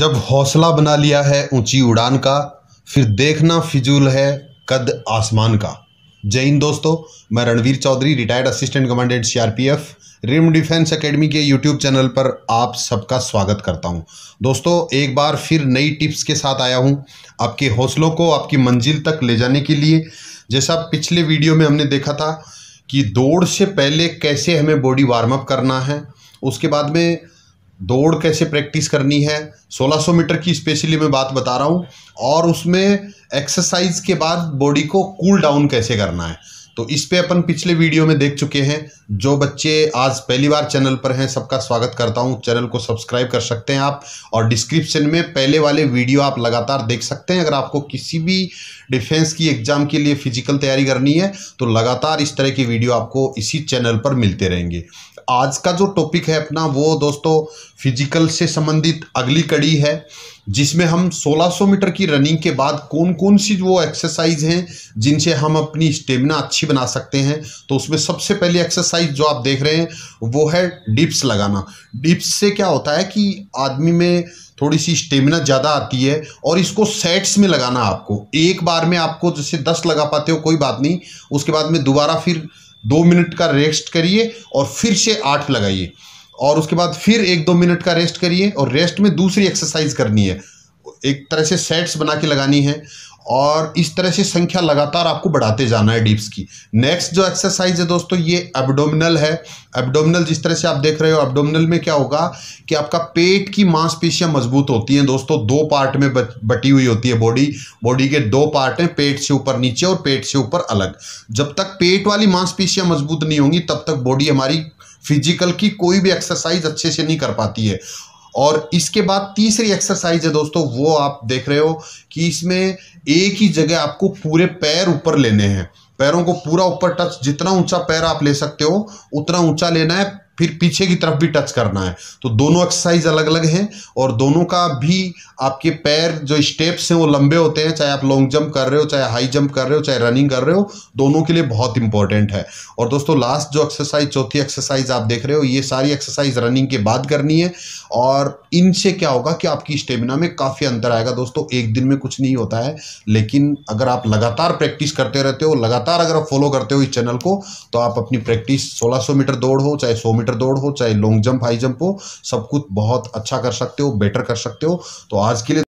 जब हौसला बना लिया है ऊंची उड़ान का फिर देखना फिजूल है कद आसमान का जय हिंद दोस्तों मैं Ranvir Chaudhary retired assistant commandant CRPF रिम डिफेंस एकेडमी के यूट्यूब चैनल पर आप सबका स्वागत करता हूं दोस्तों एक बार फिर नई टिप्स के साथ आया हूं आपके हौसलों को आपकी मंजिल तक ले जाने के लिए जैसा पिछले वीडियो में हमने देखा था कि दौड़ से पहले कैसे हमें बॉडी वार्म अप करना है उसके बाद में दौड़ कैसे प्रैक्टिस करनी है 1600 मीटर की स्पेशली मैं बात बता रहा हूँ और उसमें एक्सरसाइज के बाद बॉडी को कूल डाउन कैसे करना है तो इस पे अपन पिछले वीडियो में देख चुके हैं जो बच्चे आज पहली बार चैनल पर हैं सबका स्वागत करता हूं चैनल को सब्सक्राइब कर सकते हैं आप और डिस्क्रिप्शन में पहले वाले वीडियो आप लगातार देख सकते हैं अगर आपको किसी भी डिफेंस की एग्जाम के लिए फिजिकल तैयारी करनी है तो लगातार इस तरह की वीडियो आपको इसी चैनल पर मिलते रहेंगे आज का जो टॉपिक है अपना वो दोस्तों फिजिकल से संबंधित अगली कड़ी है जिसमें हम 1600 मीटर की रनिंग के बाद कौन कौन सी वो एक्सरसाइज हैं जिनसे हम अपनी स्टेमिना अच्छी बना सकते हैं तो उसमें सबसे पहली एक्सरसाइज जो आप देख रहे हैं वो है डिप्स लगाना डिप्स से क्या होता है कि आदमी में थोड़ी सी स्टेमिना ज़्यादा आती है और इसको सेट्स में लगाना आपको एक बार में आपको जैसे दस लगा पाते हो कोई बात नहीं उसके बाद में दोबारा फिर दो मिनट का रेस्ट करिए और फिर से आठ लगाइए और उसके बाद फिर एक दो मिनट का रेस्ट करिए और रेस्ट में दूसरी एक्सरसाइज करनी है एक तरह से सेट्स बना के लगानी है और इस तरह से संख्या लगातार आपको बढ़ाते जाना है डिप्स की नेक्स्ट जो एक्सरसाइज है दोस्तों ये एब्डोमिनल है एब्डोमिनल जिस तरह से आप देख रहे हो एब्डोमिनल में क्या होगा कि आपका पेट की मांसपेशियां मजबूत होती हैं दोस्तों दो पार्ट में बटी हुई होती है बॉडी बॉडी के दो पार्ट हैं पेट से ऊपर नीचे और पेट से ऊपर अलग जब तक पेट वाली मांसपेशियाँ मजबूत नहीं होंगी तब तक बॉडी हमारी फिजिकल की कोई भी एक्सरसाइज अच्छे से नहीं कर पाती है और इसके बाद तीसरी एक्सरसाइज है दोस्तों वो आप देख रहे हो कि इसमें एक ही जगह आपको पूरे पैर ऊपर लेने हैं पैरों को पूरा ऊपर टच जितना ऊंचा पैर आप ले सकते हो उतना ऊंचा लेना है फिर पीछे की तरफ भी टच करना है तो दोनों एक्सरसाइज अलग अलग हैं और दोनों का भी आपके पैर जो स्टेप्स हैं वो लंबे होते हैं चाहे आप लॉन्ग जंप कर रहे हो चाहे हाई जंप कर रहे हो चाहे रनिंग कर रहे हो दोनों के लिए बहुत इंपॉर्टेंट है और दोस्तों लास्ट जो एक्सरसाइज चौथी एक्सरसाइज आप देख रहे हो ये सारी एक्सरसाइज रनिंग के बाद करनी है और इनसे क्या होगा कि आपकी स्टेमिना में काफ़ी अंतर आएगा दोस्तों एक दिन में कुछ नहीं होता है लेकिन अगर आप लगातार प्रैक्टिस करते रहते हो लगातार अगर आप फॉलो करते हो इस चैनल को तो आप अपनी प्रैक्टिस सोलह मीटर दौड़ हो चाहे सौ मीटर मीटर दौड़ हो चाहे लॉन्ग जंप हाई जंप हो सब कुछ बहुत अच्छा कर सकते हो बेटर कर सकते हो तो आज के लिए